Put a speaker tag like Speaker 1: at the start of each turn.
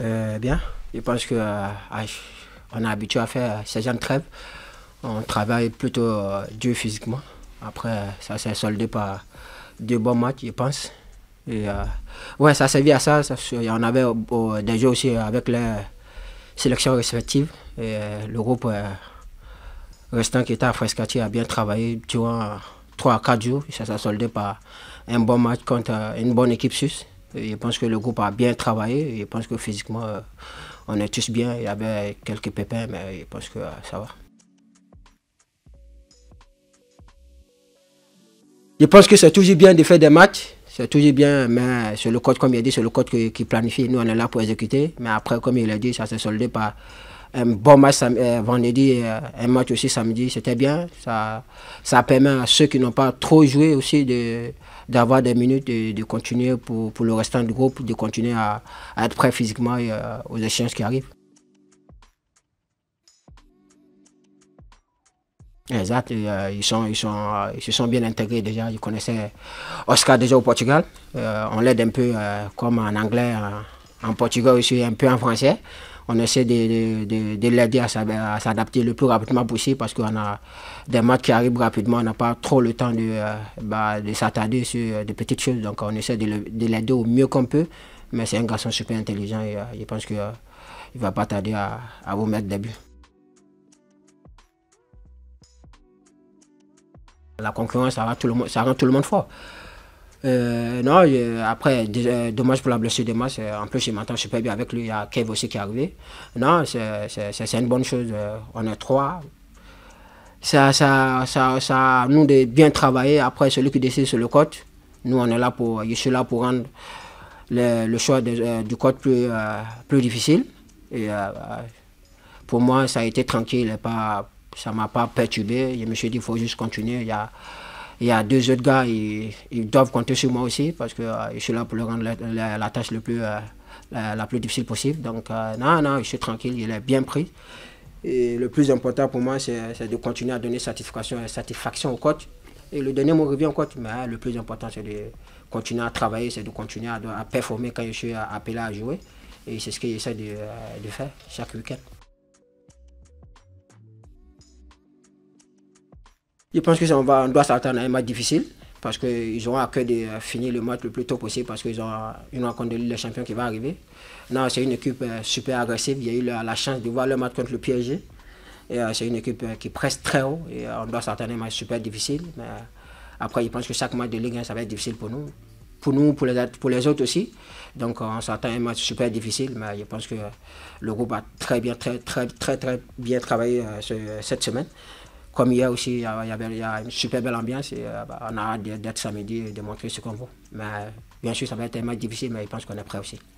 Speaker 1: Euh, bien. Je pense qu'on euh, a habitué à faire ces jeunes trêves. On travaille plutôt euh, dur physiquement. Après, ça s'est soldé par deux bons matchs, je pense. Et, ouais, ça à ça. on avait des jeux aussi avec les sélections respectives. Et, le groupe restant qui était à Frescati a bien travaillé durant 3 à 4 jours. ça s'est soldé par un bon match contre une bonne équipe suisse je pense que le groupe a bien travaillé. je pense que physiquement, euh, on est tous bien. Il y avait quelques pépins, mais je pense que euh, ça va. Je pense que c'est toujours bien de faire des matchs. C'est toujours bien, mais c'est le code, comme il a dit, c'est le code qui, planifie. Nous, on est là pour exécuter. Mais après, comme il a dit, ça s'est soldé par un bon match euh, vendredi euh, un match aussi samedi. C'était bien. Ça, ça permet à ceux qui n'ont pas trop joué aussi de d'avoir des minutes de continuer pour, pour, le restant du groupe, de continuer à, être prêt physiquement euh, aux échéances qui arrivent. Exact, ils, sont, ils, sont, ils se sont bien intégrés déjà. Ils connaissaient Oscar déjà au Portugal. on l'aide un peu comme en anglais en portugais aussi, un peu en français. On essaie de, l'aider à s'adapter le plus rapidement possible parce qu'on a des matchs qui arrivent rapidement, on n'a pas trop le temps de, euh, bah, de s'attarder sur euh, des petites choses. Donc on essaie de l'aider au mieux qu'on peut. Mais c'est un garçon super intelligent et euh, je pense qu'il ne va pas tarder à, à vous mettre des buts. La concurrence, ça rend tout le monde fort. Euh, non, après, euh, dommage pour la blessure de masse, En plus, je m'entends super bien avec lui. Il y a Kev aussi qui est arrivé. Non, c'est une bonne chose. Euh, on est trois. Ça, ça, ça, nous de bien travailler. Après, celui qui décide, sur le coach. Nous, on est là pour, je suis là pour rendre le, choix du coach plus, plus difficile. Et, pour moi, ça a été tranquille. Pas, ça ne m'a pas perturbé. Je me suis dit, il faut juste continuer. Il y a, il y a deux autres gars, ils, ils doivent compter sur moi aussi parce que euh, je suis là pour leur rendre la, tâche le plus, euh, la, plus difficile possible. Donc, euh, non, non, je suis tranquille, il est bien pris. Et le plus important pour moi, c'est de continuer à donner satisfaction, satisfaction au coach et le donner mon revient au coach. Mais hein, le plus important, c'est de continuer à travailler, c'est de continuer à, performer quand je suis appelé à jouer. Et c'est ce que j'essaie de, de faire chaque week-end. Je pense qu'on on doit s'attendre à un match difficile parce qu'ils auront à cœur de finir le match le plus tôt possible parce qu'ils ont une rencontre de Ligue qui va arriver. Non, c'est une équipe euh, super agressive. Il y a eu la, chance de voir le match contre le PSG. Et euh, c'est une équipe euh, qui presse très haut et on doit s'attendre à un match super difficile. Mais après, je pense que chaque match de Ligue 1, ça va être difficile pour nous. Pour nous, pour les, autres aussi. Donc on s'attend à un match super difficile, mais je pense que le groupe a très bien, très, très, très, très bien travaillé cette semaine. Comme hier aussi, il y, a une super belle ambiance et euh, on a hâte d'être samedi et de montrer ce qu'on veut. Mais bien sûr, ça va être tellement difficile, mais je pense qu'on est prêt aussi.